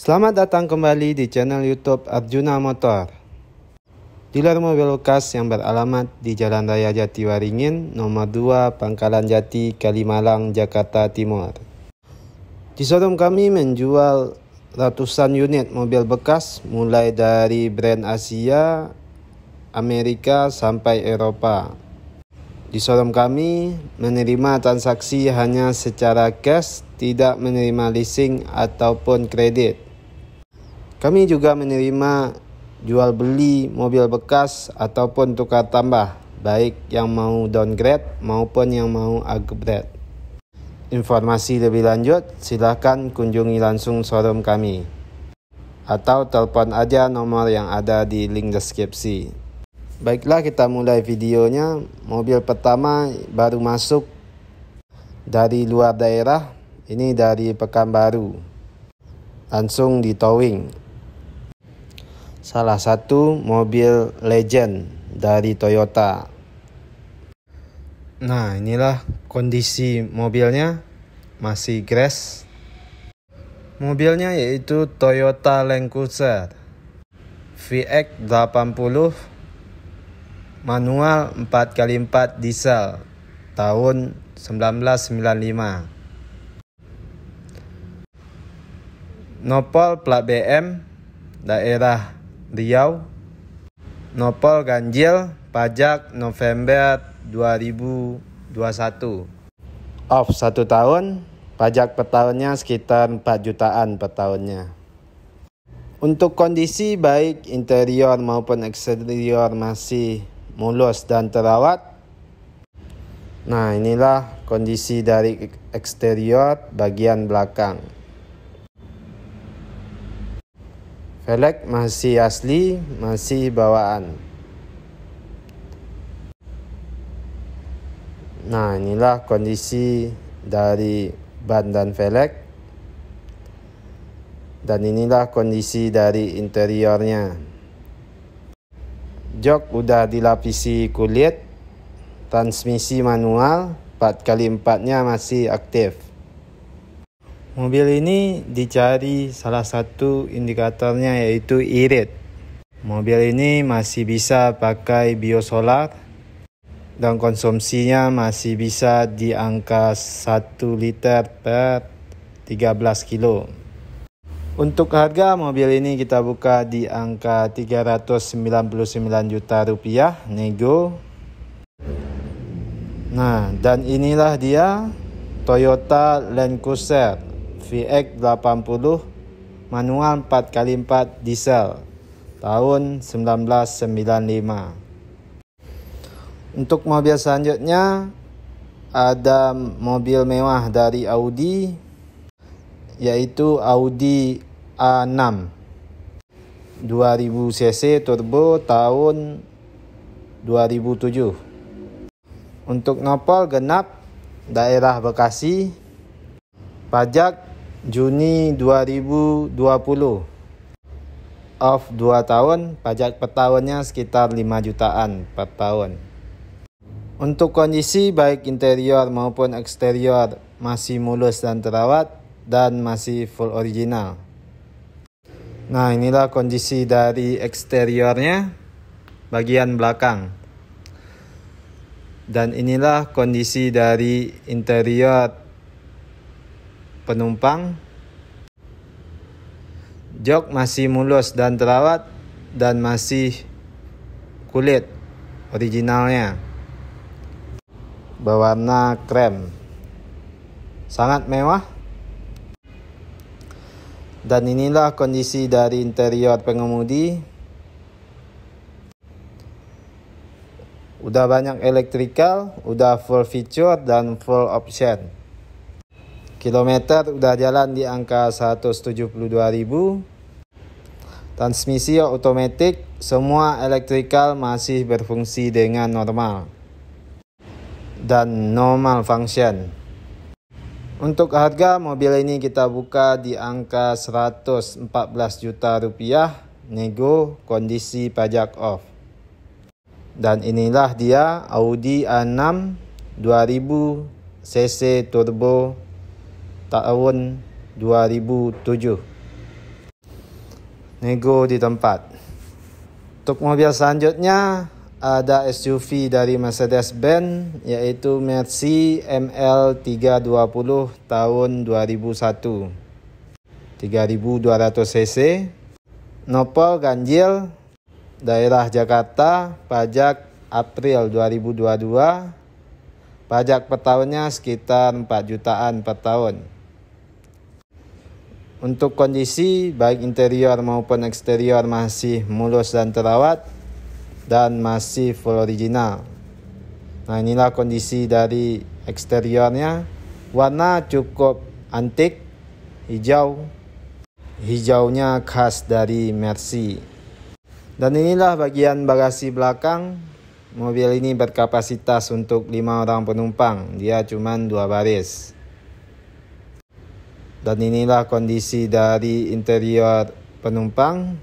Selamat datang kembali di channel YouTube Arjuna Motor. Dealer mobil bekas yang beralamat di Jalan Raya Jatiwaringin, nomor 2, Pangkalan Jati, Kalimalang, Jakarta Timur. Di showroom kami menjual ratusan unit mobil bekas mulai dari brand Asia, Amerika sampai Eropa. Di showroom kami menerima transaksi hanya secara cash, tidak menerima leasing ataupun kredit. Kami juga menerima jual beli mobil bekas ataupun tukar tambah, baik yang mau downgrade maupun yang mau upgrade. Informasi lebih lanjut, silahkan kunjungi langsung showroom kami. Atau telepon aja nomor yang ada di link deskripsi. Baiklah kita mulai videonya. Mobil pertama baru masuk dari luar daerah. Ini dari Pekanbaru. Langsung di towing salah satu mobil legend dari Toyota. Nah, inilah kondisi mobilnya masih grass. Mobilnya yaitu Toyota Land Cruiser VX80 manual 4x4 diesel tahun 1995. Nopol plat BM daerah Riau Nopol ganjil pajak November 2021 Off satu tahun, pajak per tahunnya sekitar 4 jutaan per tahunnya. Untuk kondisi baik interior maupun eksterior masih mulus dan terawat. Nah, inilah kondisi dari eksterior bagian belakang. Velg masih asli, masih bawaan. Nah, inilah kondisi dari ban dan velg. Dan inilah kondisi dari interiornya. Jok udah dilapisi kulit. Transmisi manual, 4x4-nya masih aktif. Mobil ini dicari salah satu indikatornya yaitu irit. Mobil ini masih bisa pakai biosolar dan konsumsinya masih bisa di angka 1 liter per 13 kilo. Untuk harga mobil ini kita buka di angka 399 juta rupiah nego. Nah, dan inilah dia Toyota Land Cruiser VX 80 manual 4x4 diesel tahun 1995. Untuk mobil selanjutnya ada mobil mewah dari Audi yaitu Audi A6 2000 cc turbo tahun 2007. Untuk nopol genap daerah Bekasi pajak Juni 2020 off 2 tahun pajak per tahunnya sekitar 5 jutaan per tahun untuk kondisi baik interior maupun eksterior masih mulus dan terawat dan masih full original nah inilah kondisi dari eksteriornya bagian belakang dan inilah kondisi dari interior penumpang. Jok masih mulus dan terawat dan masih kulit originalnya. Berwarna krem. Sangat mewah. Dan inilah kondisi dari interior pengemudi. Udah banyak elektrikal, udah full feature dan full option. Kilometer udah jalan di angka 172.000. Transmisi otomatis, semua elektrikal masih berfungsi dengan normal. Dan normal function. Untuk harga mobil ini kita buka di angka 114 juta rupiah, nego kondisi pajak off. Dan inilah dia Audi A6 2000 cc turbo tahun 2007. Nego di tempat. Untuk mobil selanjutnya ada SUV dari Mercedes-Benz yaitu Mercy ML320 tahun 2001. 3200 cc. Nopol ganjil daerah Jakarta pajak April 2022 pajak per tahunnya sekitar 4 jutaan per tahun. Untuk kondisi baik interior maupun eksterior masih mulus dan terawat dan masih full original. Nah inilah kondisi dari eksteriornya. Warna cukup antik, hijau. Hijaunya khas dari Mercy. Dan inilah bagian bagasi belakang. Mobil ini berkapasitas untuk 5 orang penumpang. Dia cuma dua baris. Dan inilah kondisi dari interior penumpang.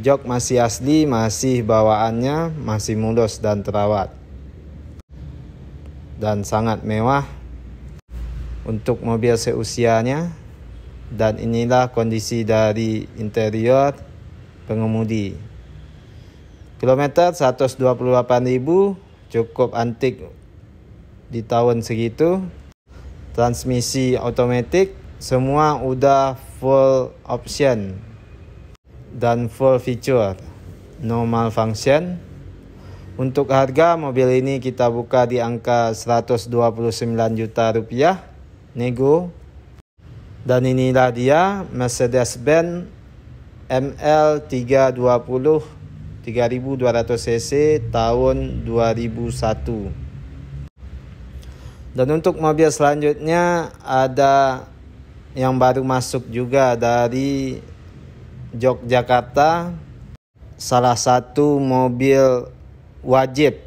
Jok masih asli, masih bawaannya, masih mulus dan terawat. Dan sangat mewah untuk mobil seusianya. Dan inilah kondisi dari interior pengemudi. Kilometer 128.000 cukup antik di tahun segitu transmisi otomatis semua udah full option dan full feature normal function. untuk harga mobil ini kita buka di angka 129 juta rupiah nego dan inilah dia Mercedes-Benz ML 320 3200 cc tahun 2001 dan untuk mobil selanjutnya ada yang baru masuk juga dari Yogyakarta salah satu mobil wajib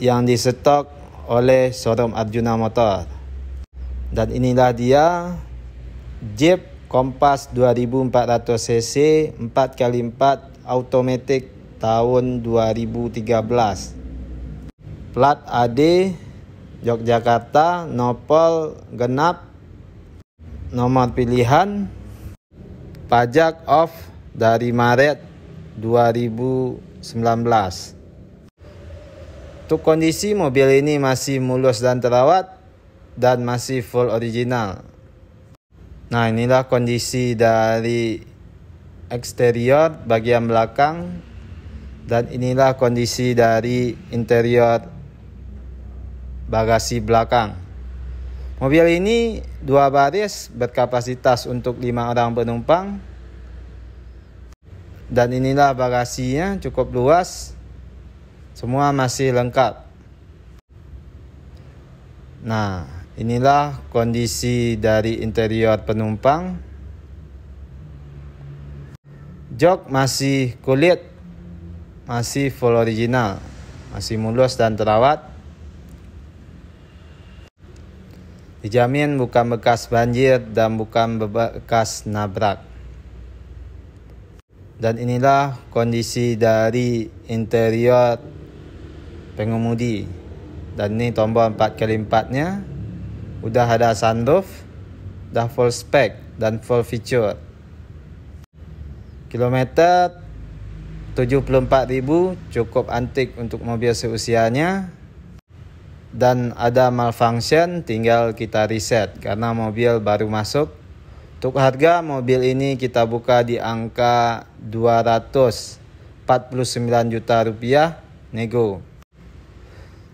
yang disetok oleh showroom Arjuna Motor. Dan inilah dia Jeep Kompas 2400 cc 4x4 automatic tahun 2013. Plat AD Yogyakarta nopol genap nomor pilihan pajak off dari Maret 2019. Untuk kondisi mobil ini masih mulus dan terawat dan masih full original. Nah inilah kondisi dari eksterior bagian belakang dan inilah kondisi dari interior bagasi belakang. Mobil ini dua baris berkapasitas untuk lima orang penumpang. Dan inilah bagasinya cukup luas. Semua masih lengkap. Nah, inilah kondisi dari interior penumpang. Jok masih kulit, masih full original, masih mulus dan terawat. Dijamin bukan bekas banjir dan bukan bekas nabrak. Dan inilah kondisi dari interior pengemudi. Dan ini tombol 4x4 nya. Udah ada sunroof. Dah full spec dan full feature. Kilometer 74.000 cukup antik untuk mobil seusianya dan ada malfunction tinggal kita reset karena mobil baru masuk. Untuk harga mobil ini kita buka di angka 249 juta rupiah nego.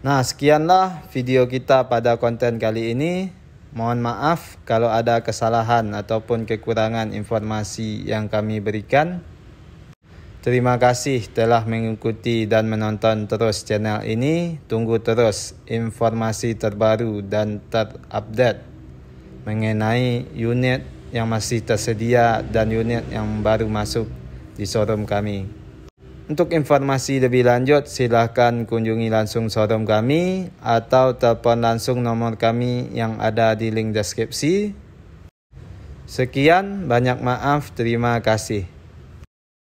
Nah sekianlah video kita pada konten kali ini. Mohon maaf kalau ada kesalahan ataupun kekurangan informasi yang kami berikan. Terima kasih telah mengikuti dan menonton terus channel ini. Tunggu terus informasi terbaru dan terupdate mengenai unit yang masih tersedia dan unit yang baru masuk di showroom kami. Untuk informasi lebih lanjut, silakan kunjungi langsung showroom kami atau telepon langsung nomor kami yang ada di link deskripsi. Sekian, banyak maaf, terima kasih.